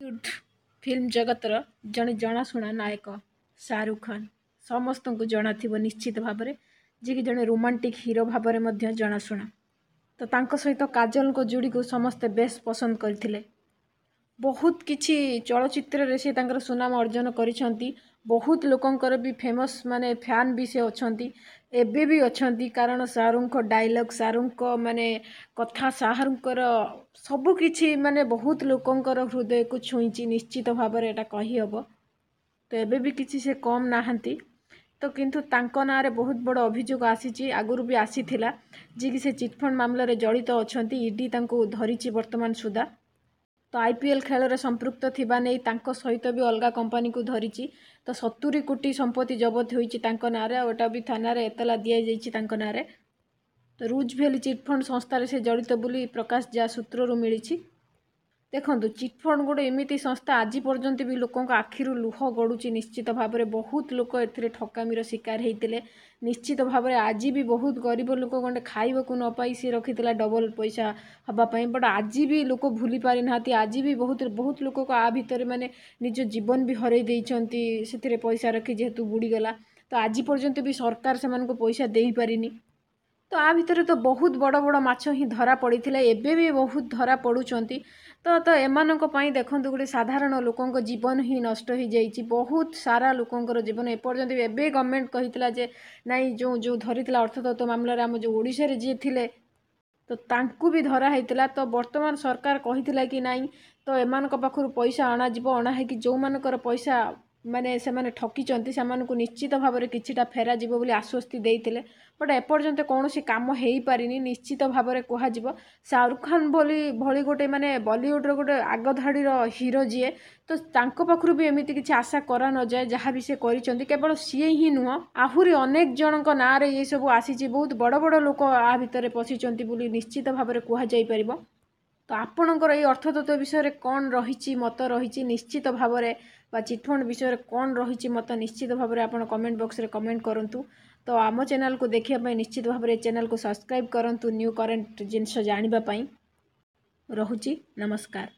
Bollywood film ଜଗତର ଜଣେ ଜଣାଶୁଣା ନାୟକ ଶାହରୁଖ ଖାନ୍ ସମସ୍ତଙ୍କୁ ଜଣାଥିବ ନିଶ୍ଚିତ ଭାବରେ ଯିଏକି ଜଣେ ରୋମାଣ୍ଟିକ୍ ହିରୋ ଭାବରେ ମଧ୍ୟ ଜଣାଶୁଣା ତ ତାଙ୍କ ସହିତ କାଜଲଙ୍କ ଯୋଡ଼ିକୁ ସମସ୍ତେ ବେଶ୍ ପସନ୍ଦ କରିଥିଲେ ବହୁତ କିଛି ଚଳଚ୍ଚିତ୍ରରେ ସେ ତାଙ୍କର ସୁନାମ ଅର୍ଜନ କରିଛନ୍ତି ବହୁତ ଲୋକଙ୍କର ବି ଫେମସ୍ ମାନେ ଫ୍ୟାନ୍ ବି ସେ ଅଛନ୍ତି ଏବେ ବି ଅଛନ୍ତି କାରଣ ସାରୁଙ୍କ ଡାଇଲଗ୍ ସାରୁଙ୍କ ମାନେ କଥା ସବୁ କିଛି ମାନେ ବହୁତ ଲୋକଙ୍କର ହୃଦୟକୁ ଛୁଇଁଛି ନିଶ୍ଚିତ ଭାବରେ ଏଇଟା କହିହେବ ତ ଏବେ ବି କିଛି ସେ କମ୍ ନାହାନ୍ତି ତ କିନ୍ତୁ ତାଙ୍କ ନାଁରେ ବହୁତ ବଡ଼ ଅଭିଯୋଗ ଆସିଛି ଆଗରୁ ବି ଆସିଥିଲା ଯିଏକି ସେ ଚିଟ୍ଫଣ୍ଡ ମାମଲାରେ ଜଡ଼ିତ ଅଛନ୍ତି ଇଡି ତାଙ୍କୁ ଧରିଛି ବର୍ତ୍ତମାନ ସୁଦ୍ଧା ତ ଆଇ ପି ଏଲ୍ ଖେଳରେ ସମ୍ପୃକ୍ତ ଥିବା ନେଇ ତାଙ୍କ ସହିତ ବି ଅଲଗା କମ୍ପାନୀକୁ ଧରିଛି ତ ସତୁରି କୋଟି ସମ୍ପତ୍ତି ଜବତ ହୋଇଛି ତାଙ୍କ ନାଁରେ ଆଉ ଏଇଟା ବି ଥାନାରେ ଏତଲା ଦିଆଯାଇଛି ତାଙ୍କ ନାଁରେ ତ ରୁଜ୍ ଭେଲ୍ ଚିଟ୍ଫଣ୍ଡ ସଂସ୍ଥାରେ ସେ ଜଡ଼ିତ ବୋଲି ପ୍ରକାଶ ଯାହା ସୂତ୍ରରୁ ମିଳିଛି ଦେଖନ୍ତୁ ଚିଟ୍ଫଣ୍ଡ ଗୋଟେ ଏମିତି ସଂସ୍ଥା ଆଜି ପର୍ଯ୍ୟନ୍ତ ବି ଲୋକଙ୍କ ଆଖିରୁ ଲୁହ ଗଡ଼ୁଛି ନିଶ୍ଚିତ ଭାବରେ ବହୁତ ଲୋକ ଏଥିରେ ଠକାମିର ଶିକାର ହେଇଥିଲେ ନିଶ୍ଚିତ ଭାବରେ ଆଜି ବି ବହୁତ ଗରିବ ଲୋକ ଗଣ୍ଡେ ଖାଇବାକୁ ନ ପାଇ ସିଏ ରଖିଥିଲା ଡବଲ ପଇସା ହେବା ପାଇଁ ବଟ୍ ଆଜି ବି ଲୋକ ଭୁଲି ପାରିନାହାନ୍ତି ଆଜି ବି ବହୁତ ବହୁତ ଲୋକ ଆ ଭିତରେ ମାନେ ନିଜ ଜୀବନ ବି ହରାଇ ଦେଇଛନ୍ତି ସେଥିରେ ପଇସା ରଖି ଯେହେତୁ ବୁଡ଼ିଗଲା ତ ଆଜି ପର୍ଯ୍ୟନ୍ତ ବି ସରକାର ସେମାନଙ୍କୁ ପଇସା ଦେଇପାରିନି ତ ଆ ଭିତରେ ତ ବହୁତ ବଡ଼ ବଡ଼ ମାଛ ହିଁ ଧରା ପଡ଼ିଥିଲା ଏବେ ବି ବହୁତ ଧରା ପଡ଼ୁଛନ୍ତି ତ ତ ଏମାନଙ୍କ ପାଇଁ ଦେଖନ୍ତୁ ଗୋଟେ ସାଧାରଣ ଲୋକଙ୍କ ଜୀବନ ହିଁ ନଷ୍ଟ ହୋଇଯାଇଛି ବହୁତ ସାରା ଲୋକଙ୍କର ଜୀବନ ଏପର୍ଯ୍ୟନ୍ତ ଏବେ ଗଭର୍ଣ୍ଣମେଣ୍ଟ କହିଥିଲା ଯେ ନାଇଁ ଯେଉଁ ଯେଉଁ ଧରିଥିଲା ଅର୍ଥତତ୍ତ୍ୱ ମାମଲାରେ ଆମ ଯେଉଁ ଓଡ଼ିଶାରେ ଯିଏ ଥିଲେ ତ ତାଙ୍କୁ ବି ଧରା ହୋଇଥିଲା ତ ବର୍ତ୍ତମାନ ସରକାର କହିଥିଲା କି ନାଇଁ ତ ଏମାନଙ୍କ ପାଖରୁ ପଇସା ଅଣାଯିବ ଅଣା ହୋଇକି ଯେଉଁମାନଙ୍କର ପଇସା ମାନେ ସେମାନେ ଠକିଛନ୍ତି ସେମାନଙ୍କୁ ନିଶ୍ଚିତ ଭାବରେ କିଛିଟା ଫେରାଯିବ ବୋଲି ଆଶ୍ୱସ୍ତି ଦେଇଥିଲେ ବଟ୍ ଏପର୍ଯ୍ୟନ୍ତ କୌଣସି କାମ ହେଇପାରିନି ନିଶ୍ଚିତ ଭାବରେ କୁହାଯିବ ଶାହରୁଖ ଖାନ୍ ବୋଲି ଭଳି ଗୋଟେ ମାନେ ବଲିଉଡ଼ର ଗୋଟେ ଆଗଧାଡ଼ିର ହିରୋ ଯିଏ ତ ତାଙ୍କ ପାଖରୁ ବି ଏମିତି କିଛି ଆଶା କରାନଯାଏ ଯାହା ବି ସେ କରିଛନ୍ତି କେବଳ ସିଏ ହିଁ ନୁହଁ ଆହୁରି ଅନେକ ଜଣଙ୍କ ନାଁରେ ଏସବୁ ଆସିଛି ବହୁତ ବଡ଼ ବଡ଼ ଲୋକ ଆ ଭିତରେ ପଶିଛନ୍ତି ବୋଲି ନିଶ୍ଚିତ ଭାବରେ କୁହାଯାଇପାରିବ ତ ଆପଣଙ୍କର ଏଇ ଅର୍ଥତତ୍ତ୍ୱ ବିଷୟରେ କ'ଣ ରହିଛି ମତ ରହିଛି ନିଶ୍ଚିତ ଭାବରେ ବା ଚିଟ୍ଫଣ୍ଡ ବିଷୟରେ କ'ଣ ରହିଛି ମତ ନିଶ୍ଚିତ ଭାବରେ ଆପଣ କମେଣ୍ଟ ବକ୍ସରେ କମେଣ୍ଟ କରନ୍ତୁ ତ ଆମ ଚ୍ୟାନେଲକୁ ଦେଖିବା ପାଇଁ ନିଶ୍ଚିତ ଭାବରେ ଏ ଚ୍ୟାନେଲକୁ ସବସ୍କ୍ରାଇବ୍ କରନ୍ତୁ ନ୍ୟୁ କରେଣ୍ଟ ଜିନିଷ ଜାଣିବା ପାଇଁ ରହୁଛି ନମସ୍କାର